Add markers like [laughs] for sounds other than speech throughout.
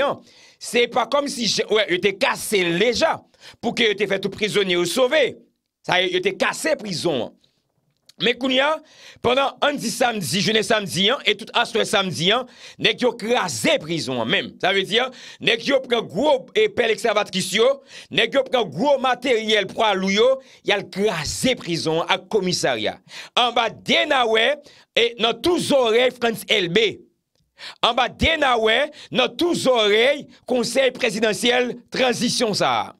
Hein. C'est pas comme si je, ouais, t'ai cassé déjà pour que je fait tout prisonnier ou sauvé. Ça, je t'ai cassé prison. Mais Kounia, pendant un samedi, jeudi samedi, hein, et tout astre samedi, hein, nest yo crasé prison hein, même. Ça veut dire, nest yo un gros épelle extravatrice yo, nest yo prend gros matériel pour louyo, Il a crasé prison à commissariat. En bas denawe, et dans tous oreilles France LB. An ba denawe nan touzorey konsey presidansyel transisyon sa.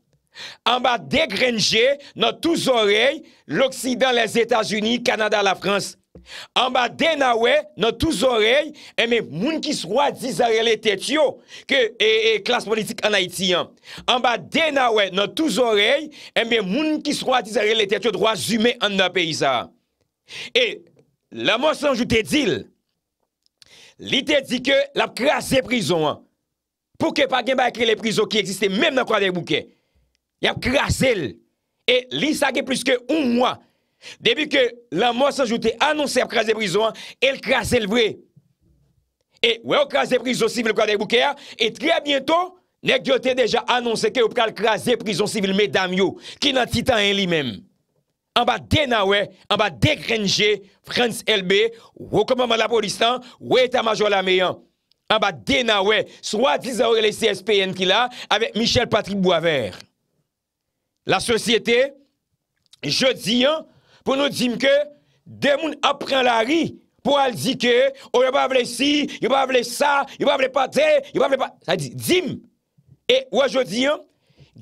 An ba degrenje nan touzorey l'Oksidan, les Etats-Unis, Kanada, la Frans. An ba denawe nan touzorey eme eh, moun ki swa dizarele tetyo ke klas politik an Haiti an. An ba denawe nan touzorey eme moun ki swa dizarele tetyo drwa zume an nan peyi sa. E la monsanj ou te dil... Li te di ke l ap kras de prizon an, pou ke pa gen ba ekre le prizon ki eksiste menm nan kwa dek bouke. Y ap kras el, e li sa ge pluske un mwa. Debi ke la mwa sanjoute anonsen ap kras de prizon an, el kras el vwe. E we ou kras de prizon si vil kwa dek bouke a, e tre bienton, nek diote deja anonsen ke ou pral kras de prizon si vil me dam yo, ki nan titan en li menm. An ba dena we, an ba dekrenje Frans LB, wou kommanman la Polistan, wou etan major la meyan. An ba dena we, swa diz a oure le CSPN ki la, avek Michel Patrick Boisvert. La sosyete, jodi an, pou nou dim ke, demoun apren la ri, pou al di ke, ou oh, yo pa vle si, yo pa vle sa, yo pa vle pa de, yo pa vle pa, sa di, dim. E wajodi an,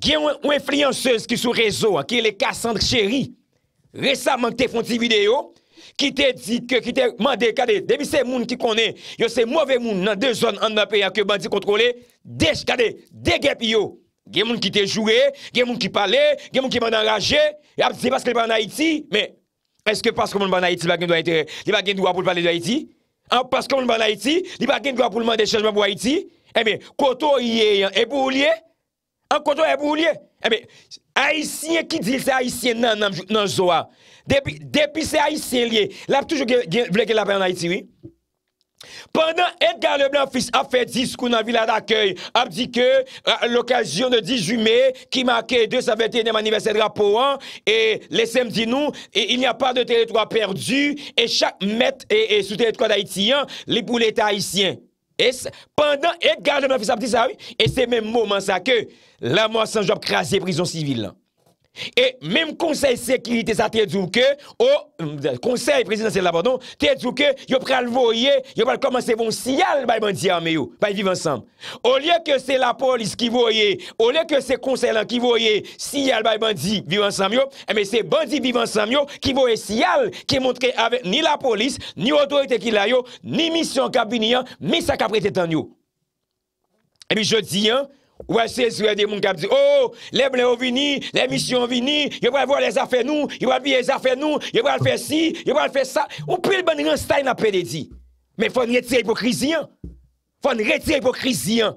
gen ou enflyansez ki sou rezo, ki le kassandre cheri, Resabman te fon ti video, ki te mande, kade, debi se moun ki kone, yo se mouve moun nan de zon an dapen ya ke bandi kontrole, de kade, de gep yo. Gen moun ki te jure, gen moun ki pale, gen moun ki mande an raje, ap si paske moun ban Haiti, me, eske paske moun ban Haiti bagen dwa entere, li bagen dwa poul pale dwa Haiti? An paske moun ban Haiti, li bagen dwa poul mande chanjman pou Haiti? Eme, koto ye, ebu oulie? An koto ebu oulie? Eme... Aisyen ki dil se aisyen nan zoa, depi se aisyen liye, lap toujou gen vle gen lape an Aitiyen. Pendan Edgar le Blanfis a fe diskou nan vila d'akyey, ap di ke l'okasyon de 18 me, ki manke 2 sa 21e aniversè drapo an, e lesem di nou, e il n'y a pa de teletroi perdu, e chak met e sou teletroi d'Aitiyen, li pou lete aisyen. E se mè mò man sa ke, la mò san jòp krasè prison sivil. E menm konsey sekirite sa te edzouke, o oh, konsey prezidansye labadon, te edzouke, yo pral voye, yo pral komanse von siyal bay bandi ame yo, bay vivansam. O liye ke se la polis ki voye, o liye ke se konsey lan ki voye, siyal bay bandi vivansam yo, eme eh se bandi vivansam yo, ki voye siyal, ki montre avè ni la polis, ni otorite ki layo, ni misyon kabini yo, mi sa ka prete tan yo. E mi jodi yo, Oh, ou wè se sou e di moun kap di, oh, lèm lè ou vini, lèm isyon vini, yo wè wè wè lè zafè nou, yo wè wè lè zafè nou, yo wè wè lè fè si, yo wè wè lè fè sa, ou pè lè ban rè nstay nan pè de di. Mè fò n re ti apokrisi an. Fò n re ti apokrisi an.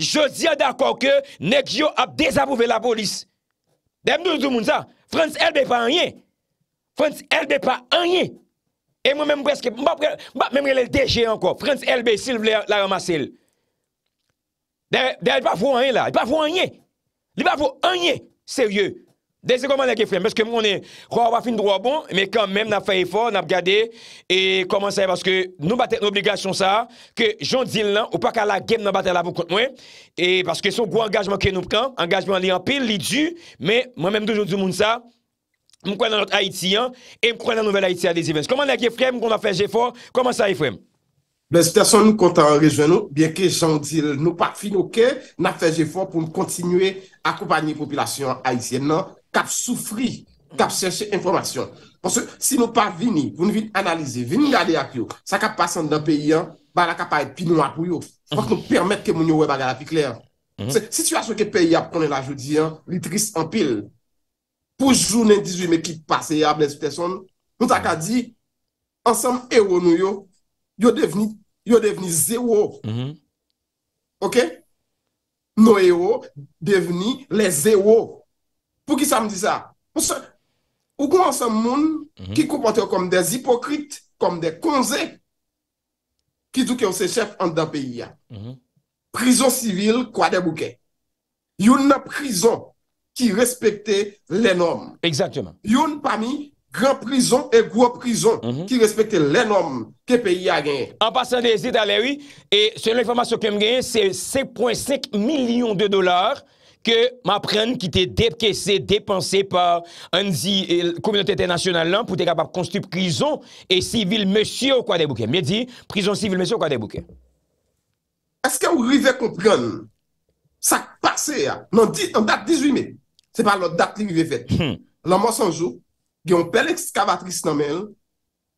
Je di an dakò ke, nek yo ap dezapouve la bolis. Demnou zou moun sa, Frans Elbe pa anye. Frans Elbe pa anye. E mè mè mwè mwè mwè mwè mwè mwè mwè mwè mwè mwè m Deye pa vwo enye la, li pa vwo enye, serye, dese koman la ge frèm, peske mwen kon ne kwa wafin drwa bon, me kan men na fè e for, na p gade, e koman sa e, paske nou batè n'obligasyon sa, ke jondil nan, ou pa ka la gen nan batè la vwok kont mwen, e paske sou gwa angajman ke nou pran, angajman li an pil, li du, me mwen men mwen toujou di moun sa, mwen kwen nan nou Aiti an, e mwen kwen nan nouvel Aiti an, desi vens, koman la ge frèm, mwen kon na fè jè for, koman sa e frèm? Blenspiteson nou konta an rejwen nou, byen ke jan di nou pa fin nou ke, nan fej e fon pou nou kontinue akoubani populasyon aisyen nan, kap soufri, kap seche informasyon. Pon se, si nou pa non, vini, pou nou vini analize, vini gale ak yo, sa ka pasan nan peyi an, ba la ka pa et pinou akou yo, fok nou permet ke moun yo weba gala pi kler. Mhm. Se, situasyon ke peyi ap konen la joudi an, li tris an pil. Pou jounen 18 mekik pase ya, blenspiteson, nou ta ka di, ansam e wou nou yo, Yo devini zewo. Mm-hmm. Ok? No ewo devini le zewo. Pou ki sa m di sa? Pou se? Ou kon an se m moun mm-hmm. ki koupante yo kom de zipokrit, kom de konze, ki touke yo se chef an da peyi ya. Mm-hmm. Prison sivil kwa de bouke. Yon na prison ki respekte le nom. Exactement. Yon pa mi... Grand prison et gros prison mhm. qui respecte les normes que pays a gagné. En passant des idées d'alè, oui, et sur l'information qu'il y a gagné, c'est 5,5 millions de dollars que ma prenne qui t'est dépensé par un zi et la communauté internationale pour te capap construire prison et civil monsieur au quadre bouquet. Mais dis, prison civil monsieur au quadre bouquet. Est-ce qu'il y a un rivet qu'on prenne sa part c'est, non dit, en date 18 mai, c'est pas la date l'hiver fait, l'an mois sans jour, ge yon pel ekskavatris nanmel,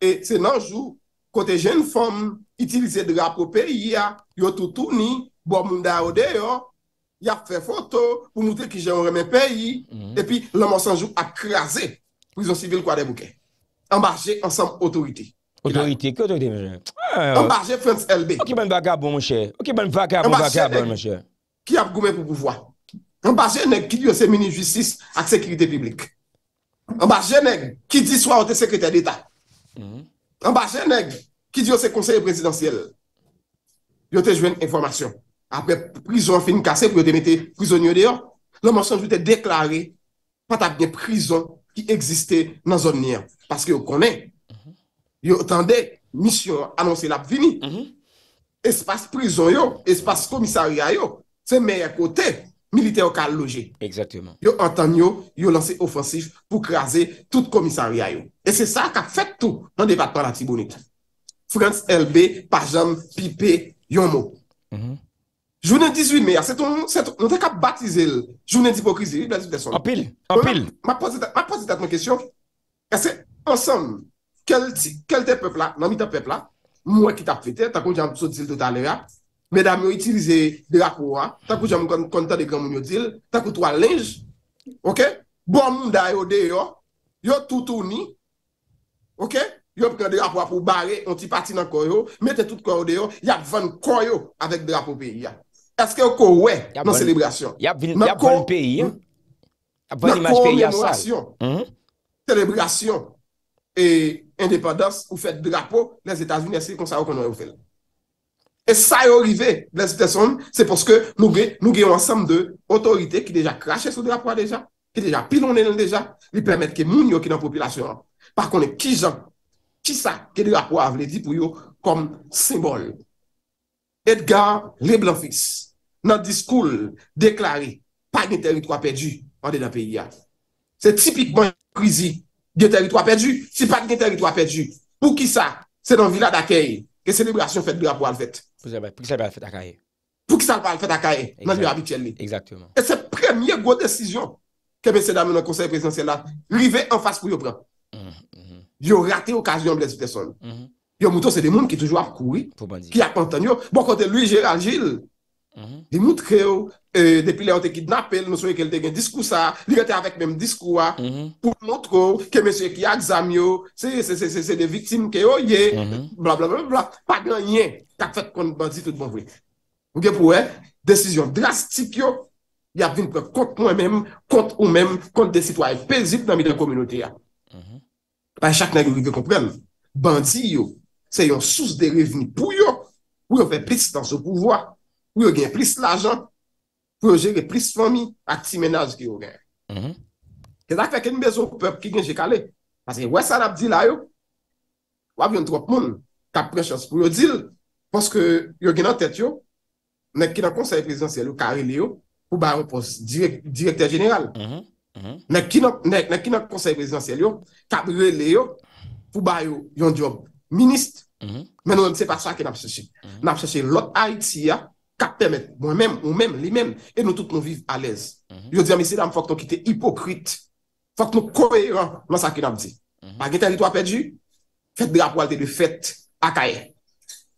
e se nanjou, kote jen fom, itilize drap ou peyi ya, yo toutouni, bo munda ode yo, ya ffè foto, pou moutè ki jè yon remè peyi, mhm. e pi lan monsanjou akrasè, prizon sivil kwa debouke. Embarje ansam otorite. Otorite, kè otorite monsanjou? Ah, oh. Embarje France LB. Oki ben vagabon monsanjou? Oki ben vagabon vagabon monsanjou? Embarje ne, ki ap goumè pou pouvoi. Embarje ne ki yose mini-justice ak sekirite piblik. An ba jenèk ki di swa an te sekretèr d'Etat. An mm-hmm. ba jenèk ki di yo se konseye prezidentsel. Yo te jwen informasyon. Apre prizon fin kase pou yo te mette prizon yo deyon. Le menson yo te deklare patak de prizon ki egziste nan zon niyan. Paske yo konen. Yo otan de misyon anonsen ap vini. Espas prizon yo, espas komisariya yo. Se meye kote. Milite ou ka loje. Exactement. Yo an tan yo, yo lanse ofansif pou krasi tout komisariya yo. E se sa ka fet tou nan debatman la tibounite. Frans LB, Pajam, Pipe, Yonmo. Mm-hmm. Jounen 18 mea, se ton, se ton, nou te ka batize l jounen tibou krizi li, blanjib de son. Opil, opil. Ma posi tatman kesyon, e se, ansam, kel ti, kel te pepla, nan mi te pepla, mwen ki ta fete, ta kon jan sotil de ta lera, mè dam yo itilize drapo wa, takou jan moun konta de gran moun yo dil, takou twa lej, ok? Bon moun da yo de yo, yo toutouni, ok? Yo pren drapo wa pou bare, onti pati nan koryo, mette tout koryo de yo, yapvan koryo avèk drapo peyi ya. Eske yo korye nan selebrasyon? Yapvan peyi ya. Yapvan imaj peyi ya sa. Selebrasyon, selebrasyon, e indépendance, ou fè drapo, les Etats-Unis, yè si konsa wè konon yo fè la. E sa yo rive, blan se te son, se poske nou gen yon ansam de otorite ki deja krashe sou dirapwa deja, ki deja pilonnen l deja, li permette ki moun yo ki nan popilasyon an. Par konen ki jan, ki sa, ke dirapwa avle di pou yo kom sembol. Edgar Le Blanfis nan diskoul deklare pa gen teritwa pedu an de nan peyi ya. Se tipikman krizi gen teritwa pedu, si pa gen teritwa pedu, pou ki sa, se nan vila dakey. e selebrasyon fèt bi apou al fèt. Pou ki sèl pa al fèt akaye. Pou ki sèl pa al fèt akaye, nan bi avit chèl mi. E se premye gwo desisyon ke bè sè damen an konsey presensyen la, rive en fass pou yo pran. Mm, mm-hmm. Yo rate okasyon blèzite son. Mm-hmm. Yo mouton se de moun ki toujou ap koui, ki ap antan yo, bon kote lui jè la jil. Di moutre ou, e, depi le an te kidnapel, nou soye ke lte gen diskousa, li rete avek menm diskouwa, pou moutre ou, ke meseye ki aksam yo, se de viktime ke oye, bla bla bla bla, pa genyen, tak fèt kon bandi tout bon vwe. Ou gen pou we, desisyon drastik yo, y ap vin pou kont mwen menm, kont ou menm, kont de sitwa e pezip nan midan kominoti ya. Pan chak nan yon vwe kompren, bandi yo, se yon souse de reveni pou yo, ou yon fè piti dans se pouvoi, pou yo gen plis lajan, pou yo jere plis fomi ak ti menaj ki yo gen. Mhm. Kè la fèk en mezo pèp ki gen jek ale, paske wè sa nabdi la yo, wè avyon drop moun, tap prechans pou yo dil, paske yo gen an tèt yo, nèk ki nan konsey prezidansyèl yo kare li yo, pou ba repos direktèr general. Nèk ki nan konsey prezidansyèl yo, tap re li yo, pou ba yo yon job minist. Mhm. Menon, se pa sa ki nabse si. Nabse si lot Haiti ya, mèm, ou mèm, li mèm, e nou tout nou viv alèz. Yo diyan, M. Dam, fòk ton ki te hipokrite, fòk nou koreyran, nan sakè nan bèzi. A gètè rito apèdjou, fèt de rapwalte de fèt a kèyè.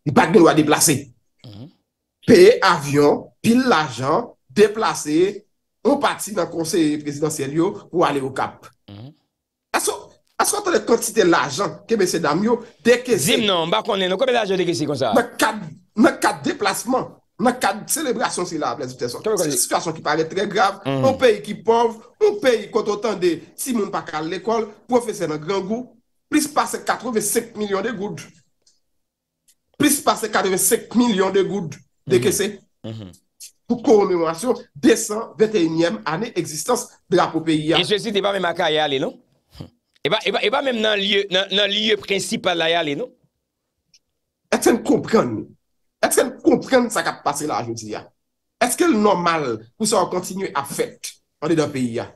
Ni bagbe nou a deplase. Pè avyon, pil la jan, deplase, ou pati nan konsey presidansyèl yo pou ale ou kap. Asò, asò ton ne konti te la jan ke M. Dam yo, dekè zim nan, bakonnen, nou kòpè la jan dekè zi kon sa. Nan kat deplasman, nan kade celebrasyon se la ap lesite son. Se situasyon ki pare tre grave, an peyi ki pov, an peyi kontotan de si moun pa kal l'ekol, profese nan gran gou, plis pase 85 milyon de goud. Plis pase 85 milyon de goud. De ke se? Pou kononasyon desan 21yem ane egzistans de la pou peyi ya. E se si te pa mèm a ka yale, non? E pa mèm nan lye nan lye prinsipal la yale, non? E ten kompran nou. Est-ce que l'on comprenne sa kap patre la ajouti ya? Est-ce que l'on normal pou sa an continue a fète an de da peyi ya?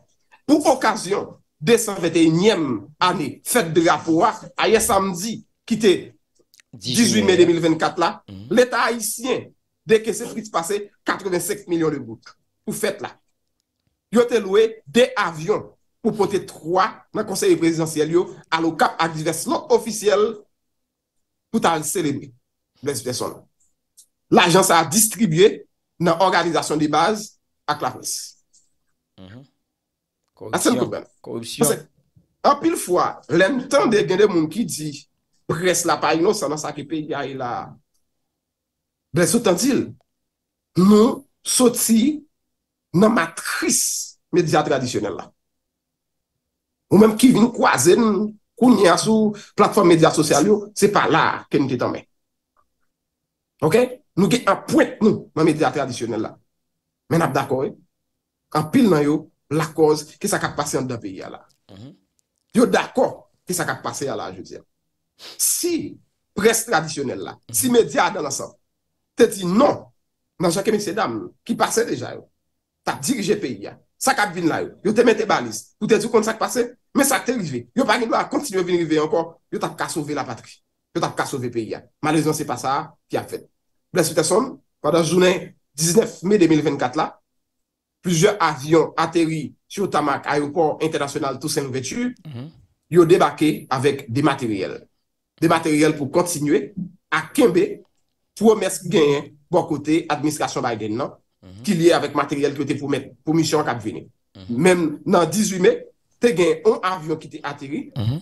Pou okasyon de sa 21e ane fète de la poua a ye samdi ki te 18 mei 2024 la, l'Etat haïtien de ke se frite passe 85 milyon de gout. Pou fète la. Yo te loue de avyon pou pote 3 nan konseye prezidentiel yo alo kap agriveslo ofisyel pou ta an sèlemi blèzite son nou. l'ajans a distribye nan oranizasyon di baz ak la fons. Ase l kouben. Korupsyon. An pil fwa, len tan de gen de moun ki di, brez la pa yon sanan sa kipe ya yon la brez sotantil, nou soti nan matris media tradisyonel la. Ou menm ki vin kwa zen kounya sou platform media sosyal yo, se pa la ke nite tanmen. Ok? Nou gen an point nou nan media tradisyonel la. Men ap dakor e. Eh? An pil nan yo la koz ke sak ap pase yon da peyi ya la. Mhm. Yo dakor ke sak ap pase yon la, je zè. Si pres tradisyonel la, mhm. si media dan asan, te di non nan jake men se dam, ki pase deja yo. Ta dirije peyi ya. Sak ap vin la yo. Yo te mette balis. Ou te di kon sak pase, men sak te rive. Yo pari nou a kontinu vini rive anko. Yo tap ka sove la patri. Yo tap ka sove peyi ya. Malè zon se pasa, ki ap fèd. Blespe tason, padan jounen 19 mey 2024 la, plizye avyon ateri sou Tamak Aeroport Internasyonal Toussaint Louvetu, mhm. yo debake avèk di materyel. Di materyel pou kontinue ak kèmbe, pou wè mèsk genyen pou akote administrasyon bagen nan, ki mhm. liye avèk materyel ki wè te pou mèk pou misyon ak akveni. Mèm nan 18 mey, te genyen an avyon ki te ateri, mhm.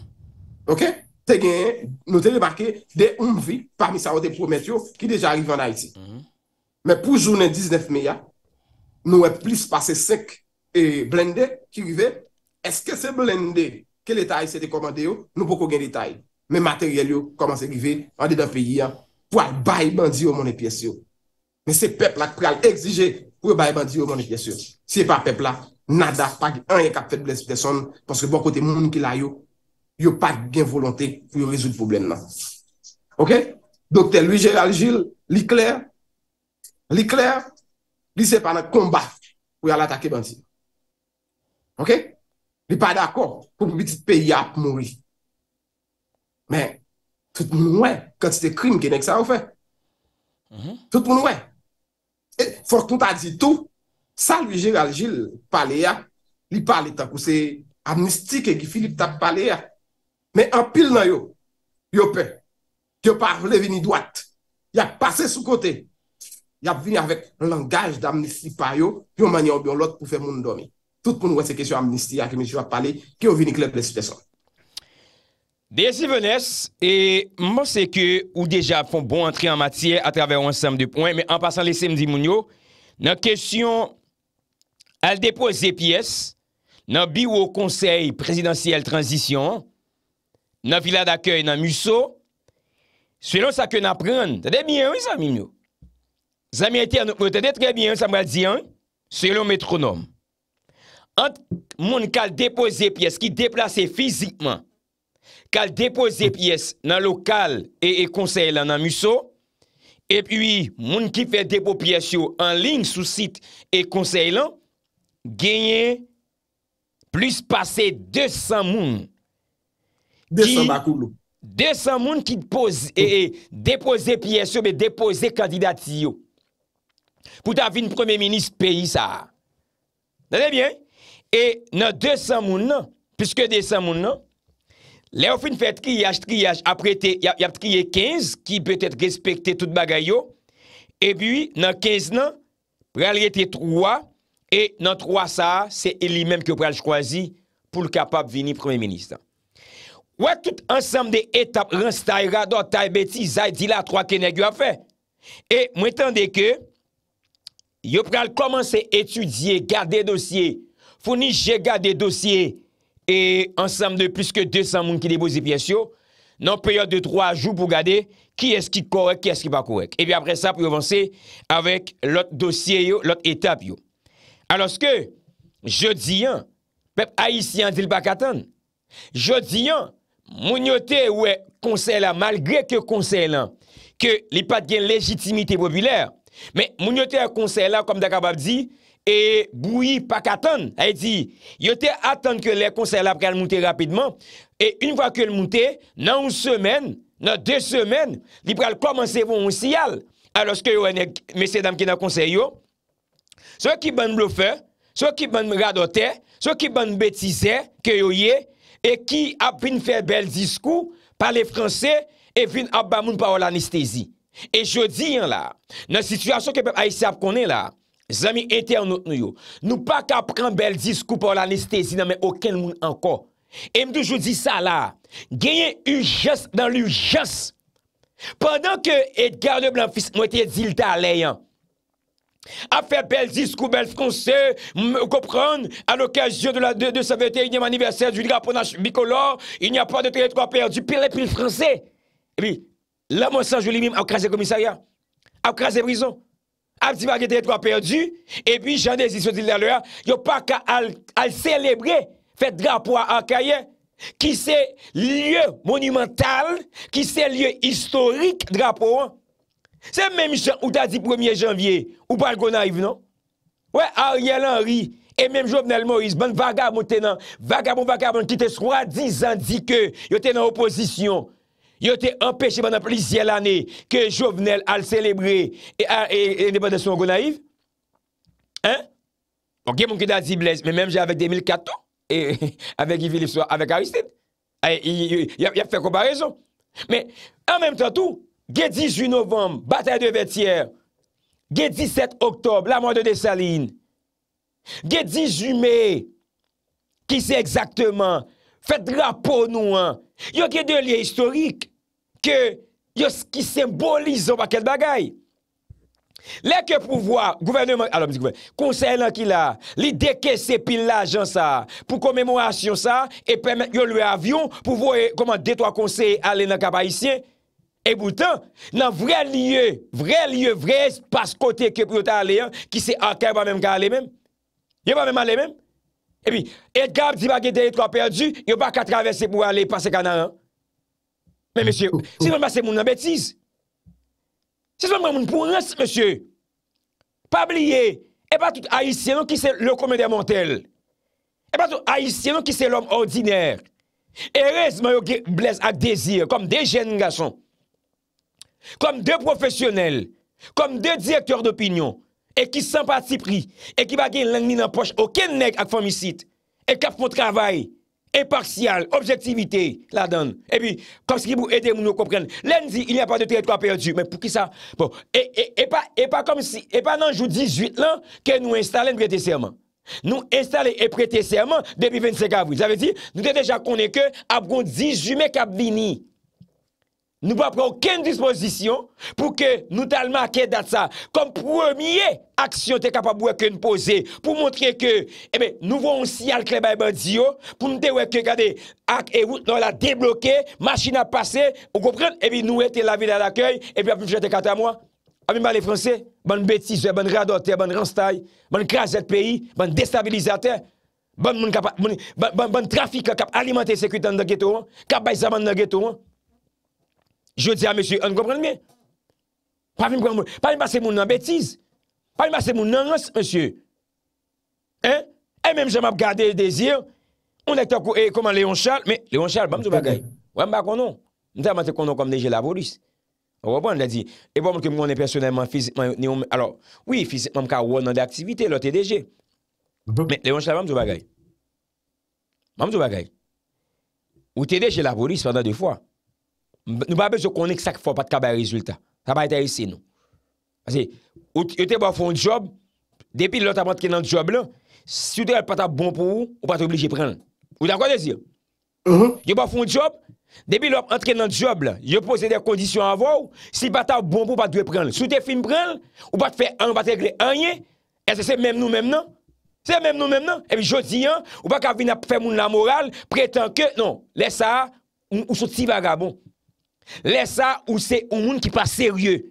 okè? genye nou te le bakye de oumvi parmi sa ou de prometyo ki deja mhm. arrivan a iti. Mè pou jounen 19 meya, nou wè plis pase sek e blende ki rive. Eske se blende ke letay se de komande yo, nou poko gen detay. Mè materyel yo koman se rive, an de da peyi ya pou al bay bandi yo moun e piye syo. Mè se pepl ak pral exije pou al bay bandi yo moun e piye syo. Si e pa pepl la, nada pa ki an yon kap fèd bles de son, panse bo kote moun ki la yo yo pat gen volante pou yo rezout problem nan. Ok? Dokte Louis Gérald Gilles, li kler, li kler, li se panat kombat pou yal atake bansi. Ok? Li pa d'akor pou mou biti pey ap mouri. Men, tout mou mwen, kat se krim genek sa ou fe. Mhm. Tout mou mwen. E, Fok mou ta di tou, sa Louis Gérald Gilles pale ya, li pale ta pou se amnistike ki Philippe ta pale ya, Men apil nan yo, yo pe, ki yo parle vini dwat, yak pase sou kote, yak vini avek langaj dan mnisti payo, ki yo manye obyon lot pou fe moun domi. Tout pou nou wese kesyon amnisti, ak mnisti wap pale, ki yo vini klep le sitesan. DSI Venesse, e mwose ke ou deja fon bon entri an matye atrave wansam de pwoy, men an pasan lesem di moun yo, nan kesyon al depo ZPS, nan biwo konsey presidansiyel transisyon, nan vila d'akèy nan muso, sou yon sa kè nan pren, tèdè mien ou yon sa mien nou? Zami, tèdè tèdè mien ou sa mwen di an, sou yon metronom. Ant moun kal depo zè piès, ki deplase fizikman, kal depo zè piès nan lokal e e konsey lan nan muso, epi moun ki fè depo piès yo an lin sou sit e konsey lan, genye plus pase 200 moun 200 moun ki depoze piye sou, be depoze kandidat si yo. Pou ta vin premier ministre peyi sa. Dane bien? E nan 200 moun nan, piske 200 moun nan, non. non, le ou fin fè triyaj, triyaj, apre te, yap triyaj 15, ki bete respecte tout bagay yo, e bi nan 15 nan, pral yete 3, e nan 3 sa, se eli menm ke pral chkwazi pou l kapap vini premier ministre sa. Wè tout ansam de etap renstayra do ta e beti zay di la 3 kenèk yo a fè. E mwen tende ke, yo pral komanse etudye, gade dosye, founi jè gade dosye, e ansam de plus ke 200 moun ki li bozi piens yo, nan peyo 2-3 jou pou gade, ki eski korek, ki eski pa korek. E bi apre sa pou yon vansè, avèk lot dosye yo, lot etap yo. Alos ke, jodi yon, pep a yisi yon dil baka tan, jodi yon, moun yote wè konsey la malgre ke konsey la ke li pat gen legitimite populer men moun yote konsey la kom da kabab di e boui pak atan ay di yote atan ke lè konsey la pral moun te rapidman e yon va ke l moun te nan ou semen nan de semen li pral komanse von ou siyal alos ke yon mesey dam ki nan konsey yo sou ki ban bloufe sou ki ban radote sou ki ban betize ke yon ye E ki ap vin fè bel diskou, palè fransè, e vin ap ba moun pa ou l'anestési. E jodi yon la, nan situasyon ke pep a yisi ap konen la, zami ete anot nou yo. Nou pa kap pran bel diskou pa ou l'anestési nan men oken moun anko. E mdou jodi sa la, genyen yon jas nan l'yon jas. Pendan ke ete gade blan fis mwete yon zilta le yon. a fait bel discours, français, français, comprendre, à l'occasion de, la, de, de sa 21e anniversaire du drapeau bicolore, il n'y a pas de territoire perdu, pile et pile français. Et puis, là, moi, ça, je lui-même, a crasé commissariat, a crasé prison, a dit pas de territoire perdu, et puis, j'en ai dit, dit l'heure, il n'y a pas qu'à célébrer, fait drapeau à qui c'est lieu monumental, qui c'est lieu historique, drapeau, hein. Se mèm ou ta di 1er janvye, ou pa l'Gonaiv, non? Ouè, Ariel Henry, e mèm Jovenel Moïse, ban vagabon tenan, vagabon, vagabon, ki te swa dizan dike, yo te nan oposisyon, yo te empèche ban apolisyen l'année, ke Jovenel al sélébré, e ne pa de son Gonaiv? Hein? Ok, mèm ki ta di Blaise, mèm jè avèk 2004, tou? E, avèk Yvillif, avèk Aristide, yè fè komparèzon. Mè, an mèm ta tou, Ge 18 novem, batalye de Vethier. Ge 17 oktob, la morde de Saline. Ge 18 mai, ki se ekzakteman, fet drapo nouan. Yo ge de liye historik, ke yo ki sembolize waket bagay. Leke pou vwa, gouverneman, alo mi di gouverneman, konseye nan ki la, li deke se pil la jan sa, pou komemouasyon sa, yo lwe avyon, pou vwa detwa konseye alen nan kapayisyen, E boutan, nan vreye liye, vreye liye, vreye paskote ki yo pou yote ale yan, ki se akè va mèm ka ale mèm. Yo va mèm ale mèm. E pi, et gab di bagè de l'étroit perdu, yo baka travesse pou ale pase kanan. Men, mèsyè, se mèm basse moun nan bètise. Se mèm mèm moun pou rase, mèsyè. Pa bliye, epa tout haïsien nou ki se l'okomèdè montèl. Epa tout haïsien nou ki se l'om ordinèr. E res mèm yo gè blèz ak dèzir, kom dè jèn nga son. kom de profesyonel, kom de direktor d'opinyon, e ki san pa ti pri, e ki ba gen l'enmi nan poch, o ken neg ak famisit, e kap moun travay, e parsyal, objektivite, la dan, e pi, kom skibou ete moun nou kompren, len di, il y a pa de teretwa perdi, men pou ki sa, bon, e pa, e pa kom si, e pa nan jou 18 lan, ke nou installen prete serman, nou installen prete serman, depi 25 avou, zave di, nou de deja konen ke, abron 18 me kap vini, e, Nou pa prou ken dispozisyon pou ke nou talma ke dat sa. Kom premye aksyon te kapab wèkè nou pose. Pou montre ke nou voun si al kre bè bè diyo. Pou nou te wèkè gade ak e wout nou la deblokè. Maschina pase. Ou kopren. Ebi nou ete la vide al akèy. Ebi api fje te kata mwa. Amin ba le franse? Ban betise, ban radote, ban ranstay. Ban kraset peyi. Ban destabilizate. Ban trafika kap alimentè sekwitan nan gètouan. Kap bayzaman nan gètouan. Je di non. non a monsi, an kompren mi? Pa mi passe moun nan betiz? Pa mi passe moun nan ans monsi? E? E men mse mab gade dezi? Un dek to kou e koman Leon Charles? Men, Leon Charles, bam zou bagay? Ou an bak konon? Mwen te konon kom deje lavoris? Ou wapon la di? E bon mwen ke moun e personelman fiz... Alors, oui, fiz, moun ka won nan de aktivite, lo te deje. Men, Leon Charles, bam zou bagay? Bam zou bagay? Ou te deje lavoris fanda de fwa? Nou ba bej yo konen k sak fo pat kabè rezultat. Sa pa etè yisi nou. Pasi, yo te ba foun job, depi lò ta pat kè nan job lè, si yo te bat pata bon pou, ou pat te oblije pren lè. Ou dan kwa de zi? Yo ba foun job, depi lò pat kè nan job lè, yo pose de kondisyon avò, si bat ta bon pou, pat dwe pren lè. Si yo bon te fin pren lè, ou bat fè an, ou bat regle an yè, e se se mèm nou mèm nan. Se se mèm nou mèm nan. E bi jodi an, ou bat kap vin ap fè moun la moral, pretan ke, non Lè sa ou se ou moun ki pa serye.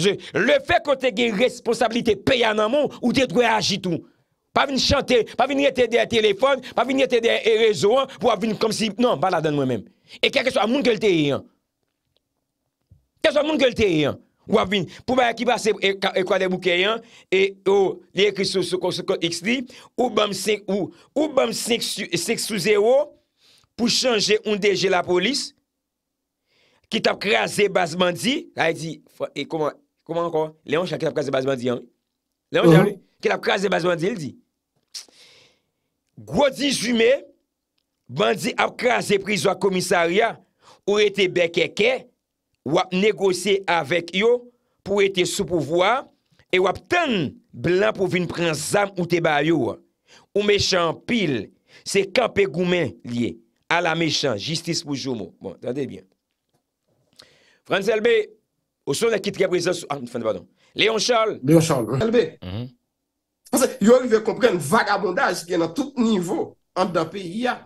Le fe kontè gè responsabilite peya nan moun, ou te dwe agitou. Pa vin chante, pa vin yè te de a telefon, pa vin yè te de a rezoan, pou ap vin kom si, nan, pa la den mwen men. E kèkè so a moun gèlte yè an. Kèkè so a moun gèlte yè an. Ou ap vin, pou mè yè ki pa se, e kwa de bou kèy an, e ou, liye kèkè so kon x di, ou bèm se, ou, ou bèm seksu, seksu zè ou, pou chanje un deje la polis, ki tap krasè basman e di, ay di, e koman, koman anko, leon chan ki tap krasè basman di an, leon chan, uh-huh. ki tap krasè basman di, el di, gwo di zume, bandi ap krasè prizo a komisaria, ou ete bekeke, wap negose avek yo, pou ete sou pouvoa, e wap ten blan pou vin pren zam ou te baryo, ou mechan pil, se kampe goumen liye, ala mechan, jistis pou jomo, bon, tante bien, Frenzelbe, ou son akit gabrizo sou... Ah, fin deva dan. Leon Charles. Leon Charles. Frenzelbe, mhm. yon ve kompren vagabondaj gen an tout nivou an dan peyi ya.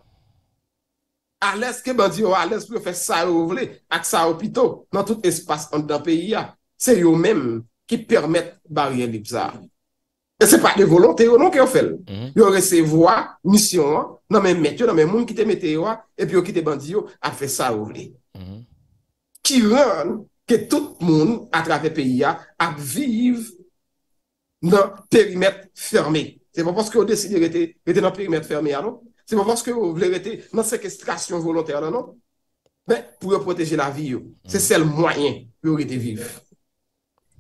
A les ke bandi yo a les pou yo fe sa rouvle ak sa opito nan tout espas an dan peyi ya. Se non, mhm. yo menm ki permèt baryen libsar. E se pa de volonté yo non ke yo fel. Yo rese vo a, misyon an, nan men met yo, nan men moun ki te met yo a, epi yo ki te bandi yo a fe sa rouvle. ki ren ke tout moun a trave peyi ya ap viv nan perimet ferme. Se mwen panse ke ou desi rete nan perimet ferme ya nou, se mwen panse ke ou vle rete nan sekestrasyon volonter nan nou, pou yo proteje la vi yo. Se sel mwanyen yo rete viv.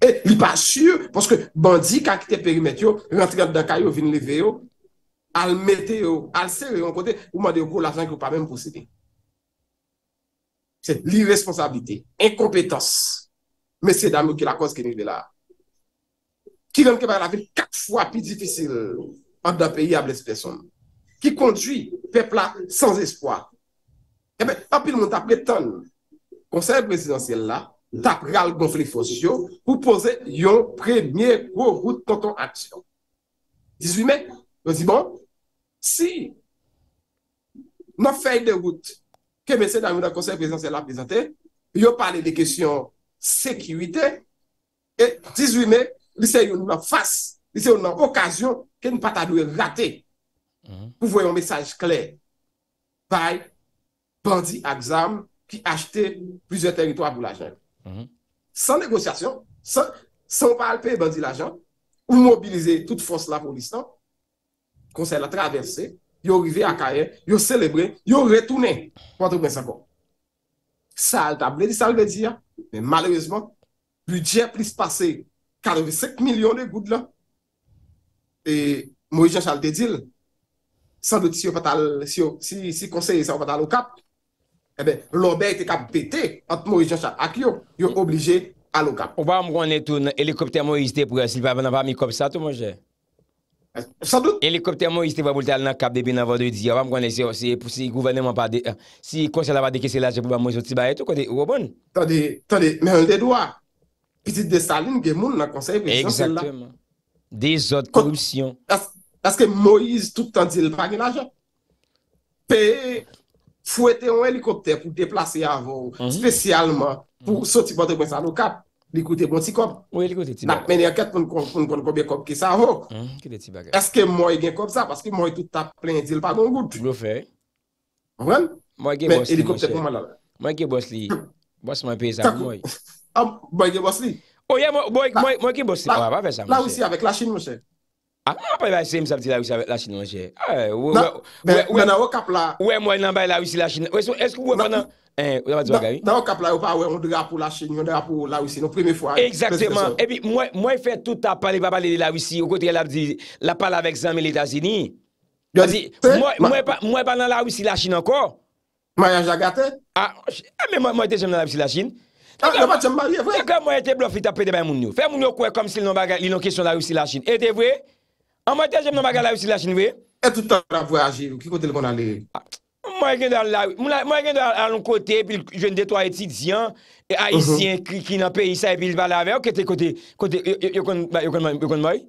E li pa sur, panse ke bandi kakite perimet yo, rentre dan kayo vin leve yo, al mete yo, al ser yo an kote, ou mwade yo kou la flan ki ou pa men posite. c'est l'irresponsabilité, l'incompétence. M. Damouk, la cause qui nous est là, qui vient de Kébara la ville quatre fois plus difficile en un pays à blesser personne, qui conduit le peuple sans espoir. Et bien, un peu le monde a prétendu qu'on s'est résidentiel là, d'après Algonf-Lifosio, ou poser yon premier gros route tonton action. 18 mètre, on se dit bon, si nos feuilles de route ke mese dami nan konsey prezant se la prezante, yo pale de kesyon sekiwite, e 18 me, lise yo nou la fase, lise yo nou la okasyon, ke nou pata nou e rate, pou voyon mesaj kler, bay, bandi a gzam, ki achete pwize teritwa pou la jen. San negosyasyon, san palpe bandi la jen, ou mobilize tout fons la pou listan, konsey la travese, yo rive akaye, yo celebre, yo retoune, wote mwen sa bon. Sa al tabledi, sa al bedia, men malouzman, lujè plis pase, 45 milyon de goud la, e mwen jachal de dil, sa louti si eh yo patal, si yo, si konseye sa wadal okap, ebe, lombe ite kap pete, at mwen jachal akyo, yo oblije al okap. Ouwa mwen netoun, elikopter mwen jite pou yasi, vana vami kopsa tou mwen jè. Sa dout. Helikopter Moïse te ba boute al nan kap debi nan vode di. Avam gwanese, si gouverne man pa de, si konser la va de keselajan pou ba Moïse oti ba eto kote, ou wabon? Tande, tande, men yon de doa. Piti de salin gen moun nan konser ve. Eksakteman. De zot korupsyon. Aske Moïse toutan di l bagi nan jan. Pe fwete yon helikopter pou deplase avon, spesyalman, pou soti bote boute al nan kap. Li koute bon si kop? Ouye, li koute ti baka? Na, meni a ket pou n kon kon kon gobe kop ki sa ho? Hmm, ki de ti baka? Eske moi gen kop sa? Paske moi touta plen dil pa gong gout? Gou fe? Anwen? Moi gen bos li, monshe. Men, ili koute pou man ah, oh, la? Moi gen bos li. Bos moi pe sa moun. Takou? An, moi gen bos li? Ouye, moi gen bos li. La wisi ah, avek la shin monshe. A, moun apay ba yi se msa pti la wisi avek la shin monshe. A, e, ouye. Men, men an wok ap la. Ouye, moi nan bay la wisi la shin mons E, ou dap adi wak ay? Nan wak kapla yon pa we, on dira pou la chine, on dira pou la usine, ou premi fwa. Eksaktseman, e bi, mwen fe touta pale, pa pale la usine, ou kote yon la pale avek zanme l'Etazini. Dezi, mwen pale nan la usine la chine anko? Mwen aje a gate? A, mwen te jem nan la usine la chine. A, mwen te jem nan la usine la chine? E, kwa mwen te blofi tapede moun nou? Fe moun nou kwe kom si l'on baga, l'on kesyon la usine la chine. E, te vwe? A, mwen te jem nan baga la usine la chine vwe? Mwen gen dan alon kote, jen detwa etidyan, aisyen ki nan peyi sa e bil balave, yo kon mwen.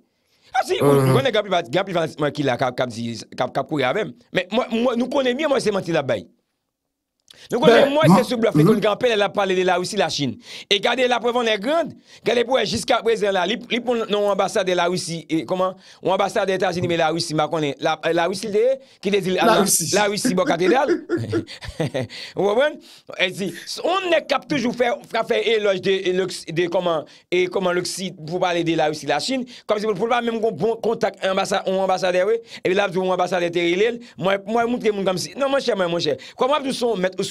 Asi, mwen gen privan ki la kap kouy aven, men nou konen miye mwen seman ti dabay. Nou konen mwen se sou blof E konen gampel e la pale de la russi la chine E gade la prevan e grand Gade pou e jiska prezen la Li pou nou ambasade de la russi Ou ambasade bon, [laughs] de la chine me la russi La russi de e? La russi La russi bo katedal Ou wabon? E si On ne kap toujou fè Fè e loj de De koman E koman l'Oksit Pou pale de la russi la chine Koman se pou pou pa Mèm kon kontak Ou ambasade we E li la pou ou ambasade te rile Mwen moun kè moun kamsi Nan mwen chè mwen mwen chè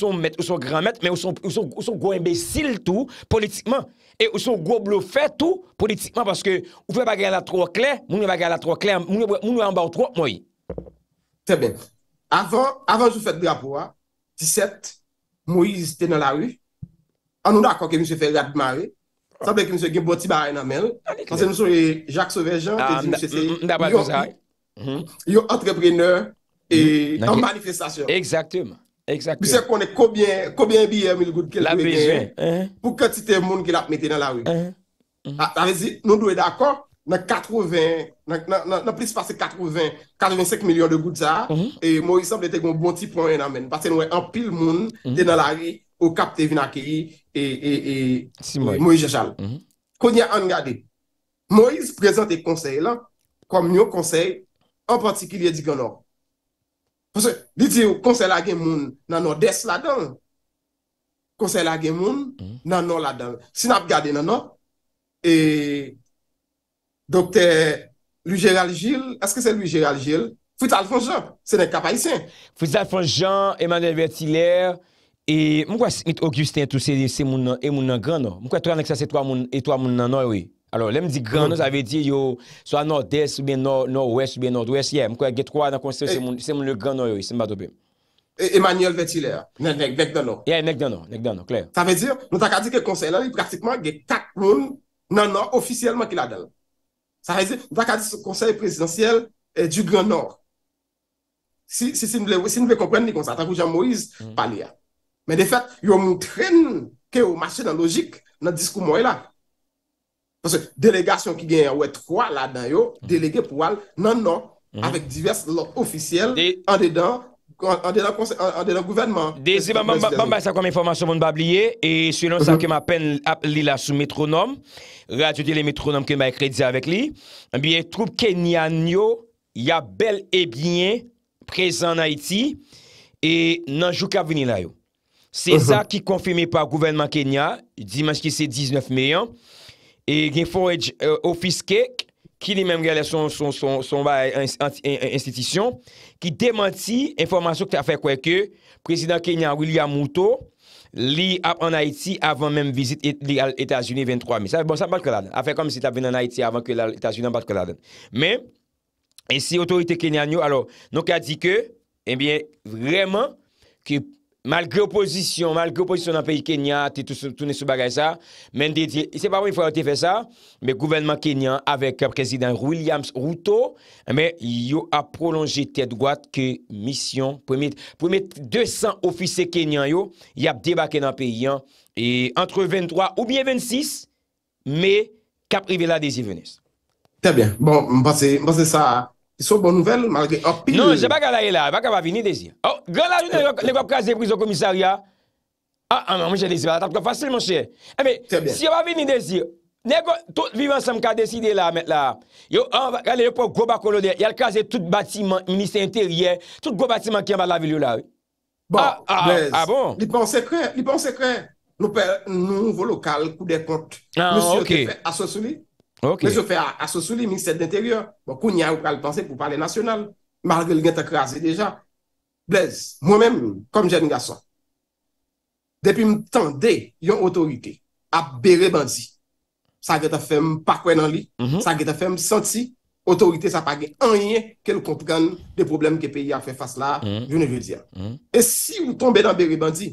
ou sou grand mèt, men ou sou gwo embesil tou politikman, e ou sou gwo blofè tou politikman, paske ou fwe pa gè la trò klè, moun wè pa gè la trò klè, moun wè an bò trò mò yi. Tè bè, avan jou fèt drapo a, 17, moun yi zite nan la wè, an nou da akon ke moun se fè zatman wè, sabè ke moun se gen bò tibar an amèl, panse moun sou e Jacques Sauvejean, ah, te di moun se fè yi, yon entreprenèr, e yon manifestasyon. Exactèmè. Pisè konè koubyen biyèm il gout ke lou e gen, pou kè ti te moun ki l ap mette nan la wè. Mhm. A rezi, nou dwe d'akò, nan prisi pasè 80, 85 milyon de gout sa, e Moïse ap de te goun bonti pwè nan men, pasè nou e an pil moun de nan la wè, ou kapte vinakè yi, e Moïse Jechal. Konya an gade, Moïse prezante konsey la, kom yo konsey, an patikilye di gen orp. Ponsè, diti ou konsè la gen moun nanon des la dan, konsè la gen moun mm-hmm. nanon la dan, sinap gade nanon, e doptè Louis-Gérald Gilles, eske se Louis-Gérald Gilles, Fritz Alfons Jean, se ne kapa isen. Fritz Alfons Jean, Emmanuel Vertilère, e mwen kwa mit Augustin et tout se di se moun nan, e moun nan gando, non? mwen kwa tre anek sa se toa moun nanon wey. Alors, lèm di Grand Nord, zavè di yo so anot desi be non, non ou esi be non, ou esi ye, mkwa ge troya nan konsep se moun le Grand Nord yo, se mbato be. Emmanuel Vethile, ya. Nèk denon. Ya, nèk denon, nèk denon, kler. Zavè di yo, nou tak a di ke konsep lè, pratikman ge tak roun nanon ofisyelman ki la del. Zavè di yo, nou tak a di konsep prezidentsel du Grand Nord. Si nou ve kompren ni konsep, ta vou Jean-Maurice, pali ya. Men de fè, yo moun tren ke yo masye nan logik nan diskou mwen la. Delegasyon ki genye wè 3 la dan yo mhm. Delege pou al nan nan mhm. Avèk divers lot ofisyel An dedan An dedan gouvernement Mwen ba sa kon mè informasyon moun bab liye E swenon sa ke m apen ap li la sou metronom Ratiotele metronom ke m baye kredi avèk li An biye troub Kenya nyo Ya bel e binyen Prezen na iti E nanjou ka vini la yo Se za ki konfimi pa gouvernement Kenya Dimanski se 19 meyan E gen forage euh, office kek, ki li menm gen son ba institisyon, ki demanti informasyon ki te afe kwe ke, prezident Kenya William Mouto, li ap an Haiti avon menm vizit li al Etasunye 23 mis. Sa bon, sa batke la den. Afe kom si te ap ven an Haiti avon ke la Etasunye batke la den. Men, e si otorite Kenya nyo, alo, nou ki a di ke, e eh bie, vreman, ki pou Malke oposisyon, malke oposisyon nan peyi Kenya, te toune sou bagay sa, men dedye, se pa pou yon fwa yon te fe sa, men gouvenman Kenya avek president Williams Ruto, men yo ap prolonje te adwad ke misyon, pou men 200 ofise Kenya yo, yap debake nan peyi, entre 23 ou bien 26, men kaprive la desi venise. Te bien, bon, mpase sa a. Ti sou bon nouvel malge api. Non, jè pa gala yè la, va ka va vini desi. Oh, gala yè la, nè gwa kaze briso komissaria. Ah, anon, mwen jè desi, va la tapka fasilman chè. Eme, si yè va vini desi, nè gwa, tout vivan sa mka desi de la, met la. Yo, an, gale, yè pou gwa bakolo de, yè l'kaze tout batiman, minister intérien, tout gwa batiman ki yon va la vili yo la. Bon, ah, ah, ah, ah bon. Li bon se kre, li bon se kre, nou pe nouvo lokal kou de kont. Ah, ok. Monsi, yo te fè asosouli? Mwen se fè asosou li, mi sèd d'interyor. Mwen kou nye a ou bon, pral panse pou pale nasyonal. Mwen alvel gen te krasi deja. Blez, mwen menm, kom jen nga son. Depi mtande, yon otorite a bere bandi. Sa ge ta fem pakwe nan li. Sa ge ta fem santi. Otorite sa pa ge anye ke nou kompren de problem ke peyi a fè fase la. Je ne ve diya. E si ou tombe dan bere bandi,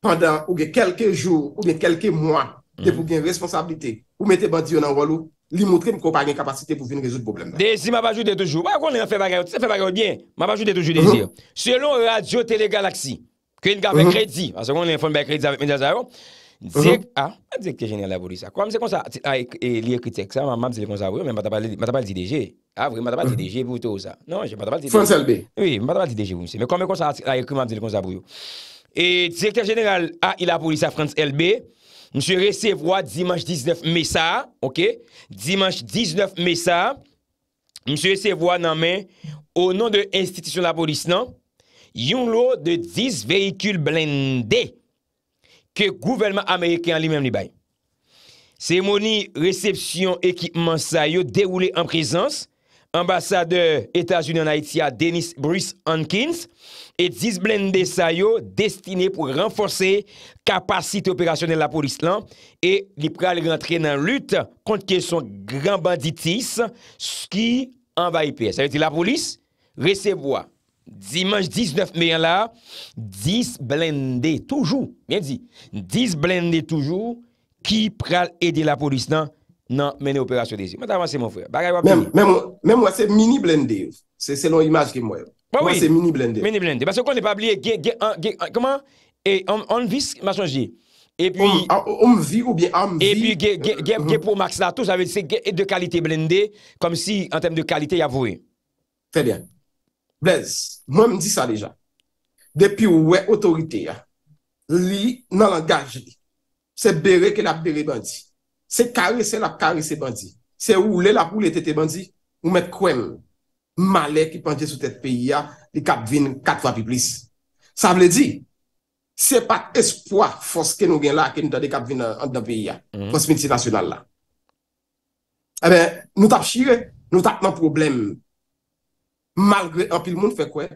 pandan ou ge kelke jou, ou ge kelke mwa, te pou gen responsabilite ou mette badi yo nan walou, li moutre m ko pa gen kapasite pou vin rezout probleme. De si m apajou de toujou, wè akon li an fe bagayot, se fe bagayot bien, m apajou de toujou de zi uh-huh. yo. Selon Radio Telegalaxy, kwen gave kredi, asokon li an fonbe kredi zavek menja zavyo, direk a, a direk genyèl la boulisa, kwa m se konsa a ekli ekli tek sa, m ap zile konsa wè, men m ap apal di deje, a vre, m ap apal di deje pou tou sa, non, j ap apal di deje. Frans LB. Oui, m Mse resevwa dimanche 19 Mesa, ok, dimanche 19 Mesa, mse resevwa nanmen, o nan de institisyon la polis nan, yon lo de 10 vehikul blinde ke gouvelman Amerike an li men li bay. Seymoni resepsyon ekipman sa yo deroule an prezans, Ambasadeur Etat-Unis en Haïti a Denis Bruce Hankins e disblende sa yo destine pou renforse kapasite operasyonel la polis lan e li pral rentre nan lute kont ke son gran banditis ski anvaipè. Sa yon di la polis, resebwa. Dimanche 19 meyan la, disblende toujou, bien di, disblende toujou ki pral ede la polis lan nan meni operasyon desi. Mwen ta avansi mwen fwe. Mwen mwen se mini blende yo. Se lon imaj ke mwen. Mwen se mini blende. Mini blende. Baso kon de pa bliye, gen an, gen an, koman, an vis, mason je di. E pi, an vi ou bien an vi. E pi gen pou max la tou, sa ve di se gen et de kalite blende, kom si an tem de kalite ya vwe. Fè diyan. Blez, mwen mdi sa deja. Depi ou we otorite ya, li nan langaj li. Se bere ke la bere bandi. Se kare se la kare se bandi. Se ou le la pou le tete bandi. Ou met kwen malè ki pandye sou tete peyi ya, li kap vin katwa pi plis. Sa vle di, se pat espoi fos ke nou gen la ke nou da de kap vin an da peyi ya, mhm. fos miti nasyonal la. E ben, nou tap chire, nou tap nan problem. Malgré an pil moun fè kwen,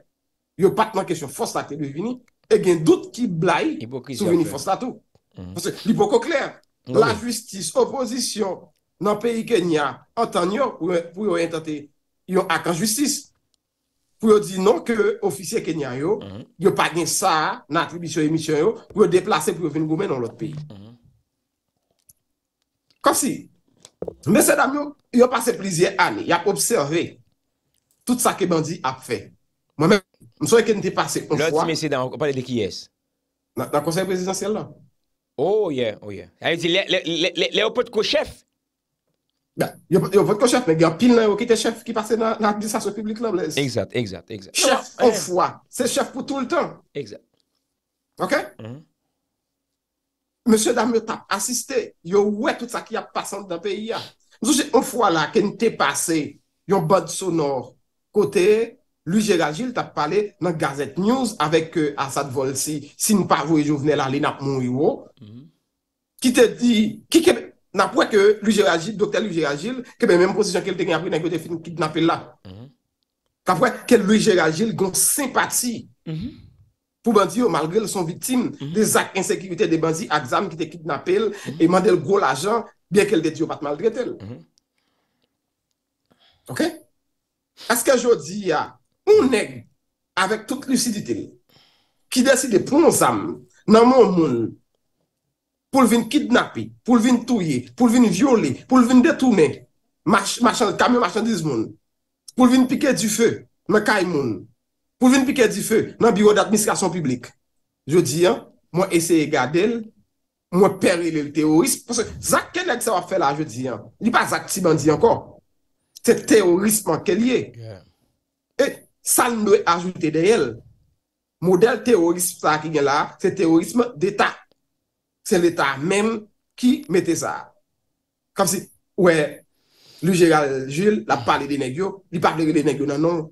yo pat nan kesyon fos la ke li vini, e gen dout ki blai sou vini fos la tou. Mhm. Li poko kler, la justis, oposisyon nan peyi Kenya an tan yo pou yo entante yo akan justis pou yo di non ke ofisyen Kenya yo mhm. yo pagin sa nan atribisyon emisyon yo pou yo deplase pou yo fin gomen nan lot peyi kom si mese dam yo, yo pase plizye an yo ap observi tout sa ke bandi ap fe msoye ke nite pase la ti mese dam, wap pale de ki yes nan konsey prezidentiel la Oh yeah, oh yeah. Ayo di leopote ko chef? Yo vot ko chef, men gen pil nan yo ki te chef ki pase nan disasyon publik lablez. Chef, an fwa, se chef pou tout l'tan. Exact. Ok? Mm-hmm. Monsieur Damir ta assiste, yo wet tout sa ki ap pasante dan peyi ya. Monsieur, an fwa la ke nte pase yon bod sonor kote Louis Gérard Gilles ta pale nan Gazette News avek euh, Asad Volsi si nou pa vou yon joun vene la li nap moun yon oh. ki mm-hmm. te di na pouè ke Louis Gérard Gilles doktel Louis Gérard Gilles kebe menm posisyon kelle te gen apri nan kote film ki te nape la mm-hmm. ta pouè ke Louis Gérard Gilles gon sempati mm-hmm. pou ban diyo oh, malgril son vitim de sak insekirite de ban diyo aksam ki te kit nape el e mandel gwo la jan biè kelle de diyo bat malgril tel ok eske a jodi ya ah, Moun neg, avek tout lucidite, ki desi de pronsam nan moun moun pou lvin kidnapi, pou lvin touye, pou lvin viole, pou lvin detoume, kamyo machandiz moun, pou lvin pike di fe, nan kay moun, pou lvin pike di fe, nan biro d'admiskasyon publik. Je di, mwen eseye gade l, mwen peri le teorisme, pou se zak ke neg sa wap fe la, je di, li pa zak ti bandi ankon, se teorisme anke liye. San nou ajoute de yel, model teorisme sa ki gen la, se teorisme d'Etat. Se l'Etat menm ki mette sa. Kam si, wè, lù Gérald Jules la pale de negyo, li pale de negyo nan nou,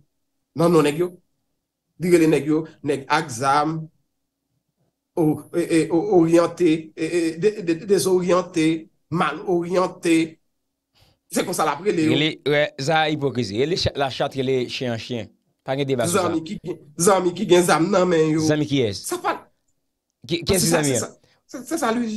nan nou negyo. Di wè e, e, e, de negyo, neg aksam, orienté, desorienté, man orienté. Se kon sa la prele ou. Wè, zan a hipokrizi, la chat yelè chien chien. Zanmi ki gen zanm nanmen yo Zanmi ki yes Kese zanmi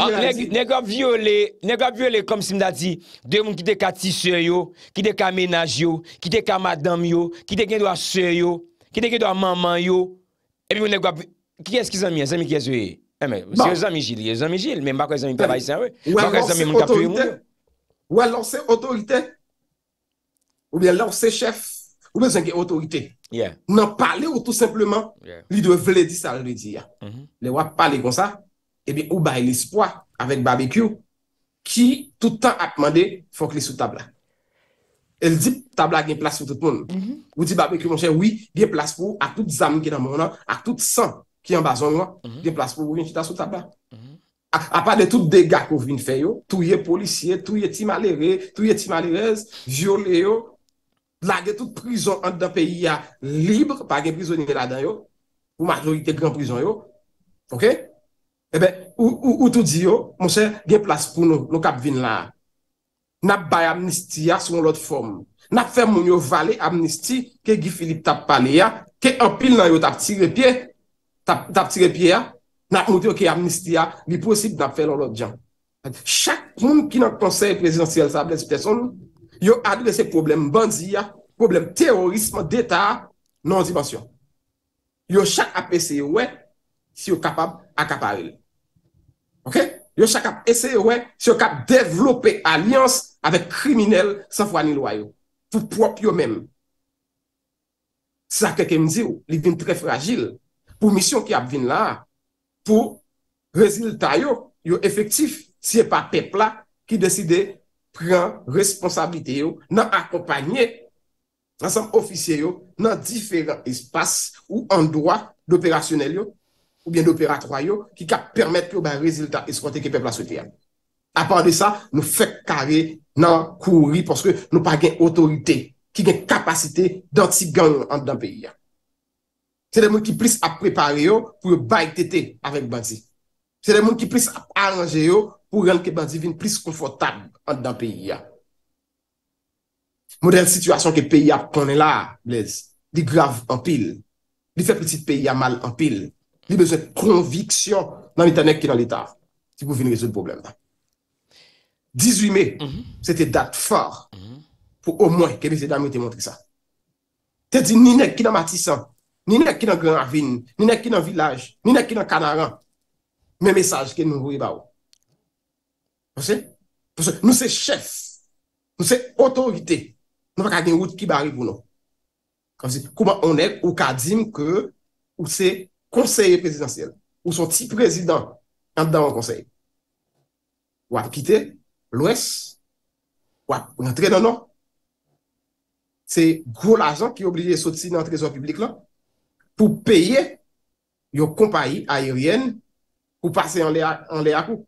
Nekop viole Nekop viole kom si mda di De moun ki de ka tisye yo Ki de ka menaj yo Ki de ka madam yo Ki de ken do a sè yo Ki de ken do a maman yo Kese ki zanmi Zanmi ki yes Zanmi jil Ou a lanse otorite Ou a lanse chef Ou bezan gen otorite. Nan pale ou tout simplement, li dwe vle di sa lwedi ya. Le wap pale kon sa, ebi eh ou bay l'espoi avèk barbecue ki toutan ap mande fòk li sou tabla. El di tabla gen plas fò tout moun. Ou di barbecue moun chè, wii gen plas fò ak tout zami gen amon an, ak tout san ki an bazon wò, gen plas fò wò vin chita sou tabla. A pale tout degak wò vin fè yo, touye polisye, touye timalere, touye timalerez, viole yo, la ge tout prizon an de peyi ya libre, pa ge prizon nye la dan yo, ou majorite gran prizon yo, ok? Ebe, eh ou tout di yo, monsen, ge plas pou nou, nou kap vin la. Na bay amnistiya sou lout form. Na fè moun yo vale amnistiya ke gifilip tap panye ya, ke empil nan yo tap tirepye, tap tirepye ya, na mouti yo ki amnistiya, bi posib na fè lout lout jan. Chak moun ki nan konser prezidential sa ap les person nou, Yo adrese problem bandiya, problem terorisme d'Etat nan dimensyon. Yo chak ap ese we si yo kapab akapare li. Yo chak ap ese we si yo kapab devlope alians avek kriminel sa fwa ni lo ayo. Pou prop yo menm. Sa keke mzi ou, li vin pre fragil. Pou misyon ki ap vin la, pou rezilta yo, yo efektif. Si e pa pepla ki deside... pren responsabite yo nan akopanyen nan sanm ofisye yo nan diferent espase ou an doa doperasyonel yo ou bien doperatroy yo ki ka permette yo ba rezultat eskwante ke pepla sotiyan. A part de sa, nou fek kare nan kouri porske nou pa gen otorite ki gen kapasite dant si ganyan an dan peyi ya. Se de moun ki plis ap prepare yo pou yo bay tete avèk bazi. Se de moun ki plis ap aranje yo pou renke ba divin plis konfortab an dan peyi ya. Model situasyon ke peyi ya konen la, li grav an pil, li fepli ti peyi ya mal an pil, li beze konviksyon nan mi tanek ki nan litar, ti pou vin rezo l problem da. 18 me, se te dat far, pou o mwen ke mi se dami te montri sa. Te di ni nek ki nan matisan, ni nek ki nan gravin, ni nek ki nan vilaj, ni nek ki nan kanaran, men mesaj ke nou mwoy ba ou. Nou se chef, nou se otorite, nou va ka gen gout ki bari pou nou. Kouman onèk ou ka dzim ke ou se konseye prezidentiel, ou son ti prezident ente dan an konseye. Ou ap kite, lwes, ou ap ou nantre nanon. Se gwo l ajan ki oblije soti nan trezon publik lan pou peye yo kompayi ayeryen pou pase an le akou.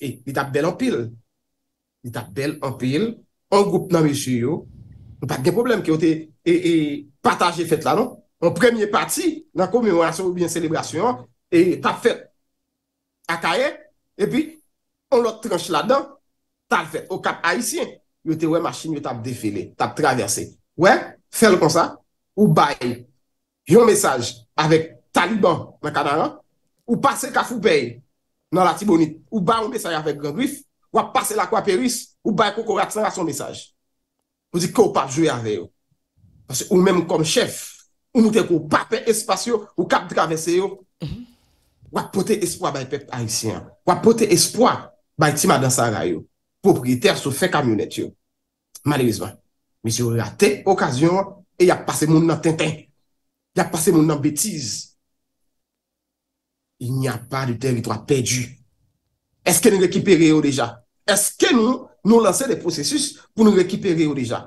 E, li tap bel an pil. Li tap bel an pil, an goup nan misyu yo. Nou tak gen problem ki yo te e, e, pataje fet la nou. An premye pati, nan komemorasyon ou biye selebrasyon, e tap fet akaye, e pi, an lot tranche la dan, tap fet. Ou kap haisyen, yo te wemashin, yo tap defile, tap travese. Ouè, fel kon sa, ou baye yon mesaj avèk taliban nan kanara, ou pase kaf ou baye, nan la tibouni, ou ba un mesaj avèk granduif, wap pase lakwa peris, ou ba koko raksan vè son mesaj. Ou di kò ou pa jwè avè yo. Ou mèm kòm chèf, ou moutè mhm. kò ou pa pe espasyo, ou kap travese yo, wap pote espoa bay pep aisyen, wap pote espoa bay tima dansa agay yo. Proprietèr sou fèk amyounet yo. Malèwizman, mi jwè a te okasyon, e ya pase moun nan tenten, ya pase moun nan betiz. il n'y a pa di teritwa pedu. Eske nou rekipere yo deja? Eske nou, nou lanse de prosesus pou nou rekipere yo deja?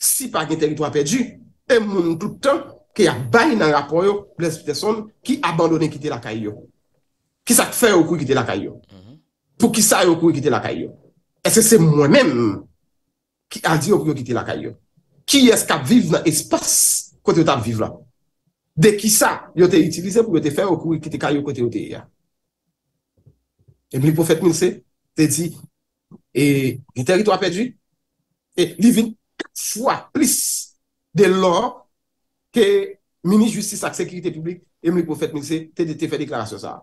Si pa gen teritwa pedu, e moun nou toutan ki ya bay nan rapor yo, blens piteson, ki abandone kite la kayo. Ki sak fe okwe kite la kayo? Po ki sa okwe kite la kayo? Ese se mwenem ki adi okwe kite la kayo? Ki eska ap vive nan espas kote yo tap vive la? Dè ki sa yo te itilize pou yo te fè okou, ki te kanyo kote yo te iya. E mou li pou fèt mounse, te di, e yon terito apè di, e li vin kèt fwa plis de lò kè mini-justice ak sekilite publik, e mou li pou fèt mounse, te di te fè deklarasyon sa.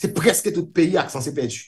Se preske tout peyi ak san se pèdi.